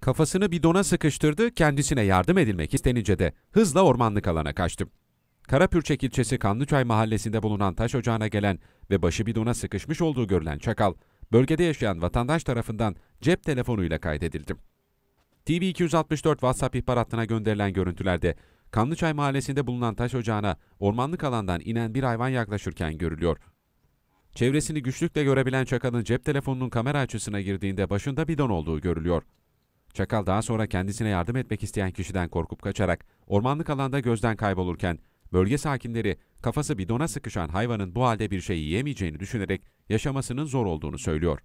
Kafasını bidona sıkıştırdı, kendisine yardım edilmek istenince de hızla ormanlık alana kaçtı. Karapürçek ilçesi Kanlıçay mahallesinde bulunan taş ocağına gelen ve başı bidona sıkışmış olduğu görülen çakal, bölgede yaşayan vatandaş tarafından cep telefonuyla kaydedildi. TV264 WhatsApp ihbar hattına gönderilen görüntülerde Kanlıçay mahallesinde bulunan taş ocağına ormanlık alandan inen bir hayvan yaklaşırken görülüyor. Çevresini güçlükle görebilen çakalın cep telefonunun kamera açısına girdiğinde başında bidon olduğu görülüyor. Çakal daha sonra kendisine yardım etmek isteyen kişiden korkup kaçarak ormanlık alanda gözden kaybolurken bölge sakinleri kafası bidona sıkışan hayvanın bu halde bir şey yiyemeyeceğini düşünerek yaşamasının zor olduğunu söylüyor.